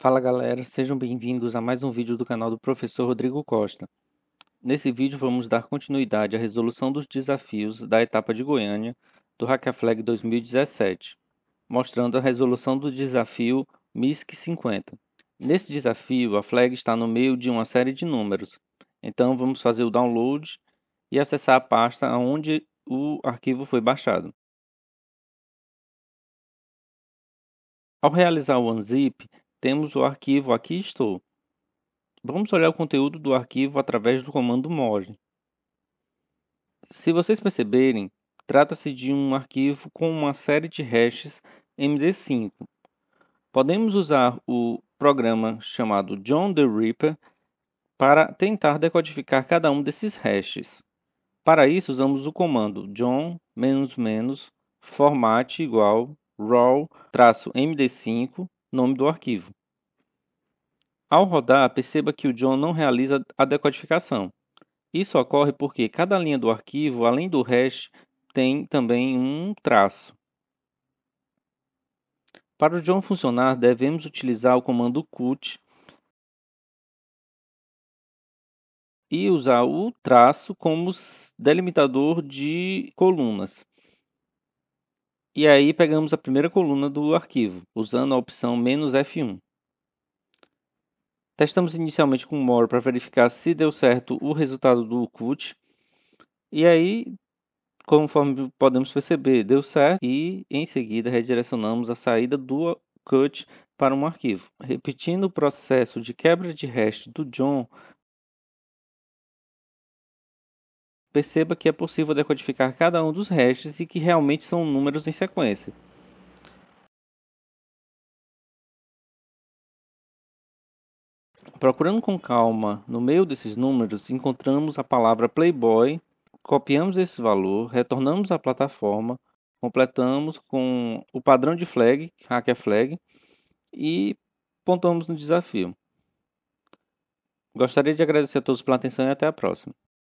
Fala galera, sejam bem-vindos a mais um vídeo do canal do professor Rodrigo Costa. Nesse vídeo vamos dar continuidade à resolução dos desafios da etapa de Goiânia do Hackaflag 2017, mostrando a resolução do desafio MISC 50. Nesse desafio, a flag está no meio de uma série de números, então vamos fazer o download e acessar a pasta onde o arquivo foi baixado. Ao realizar o unzip, temos o arquivo Aqui estou. Vamos olhar o conteúdo do arquivo através do comando mod. Se vocês perceberem, trata-se de um arquivo com uma série de hashes MD5. Podemos usar o programa chamado John the Ripper para tentar decodificar cada um desses hashes. Para isso, usamos o comando john format igual raw-md5 nome do arquivo. Ao rodar, perceba que o John não realiza a decodificação. Isso ocorre porque cada linha do arquivo, além do hash, tem também um traço. Para o John funcionar, devemos utilizar o comando cut e usar o traço como delimitador de colunas. E aí pegamos a primeira coluna do arquivo, usando a opção "-f1". Testamos inicialmente com o more para verificar se deu certo o resultado do CUT. E aí, conforme podemos perceber, deu certo e em seguida redirecionamos a saída do CUT para um arquivo. Repetindo o processo de quebra de hash do John, perceba que é possível decodificar cada um dos hashes e que realmente são números em sequência. Procurando com calma no meio desses números, encontramos a palavra Playboy, copiamos esse valor, retornamos à plataforma, completamos com o padrão de flag, hacker flag, e pontuamos no desafio. Gostaria de agradecer a todos pela atenção e até a próxima.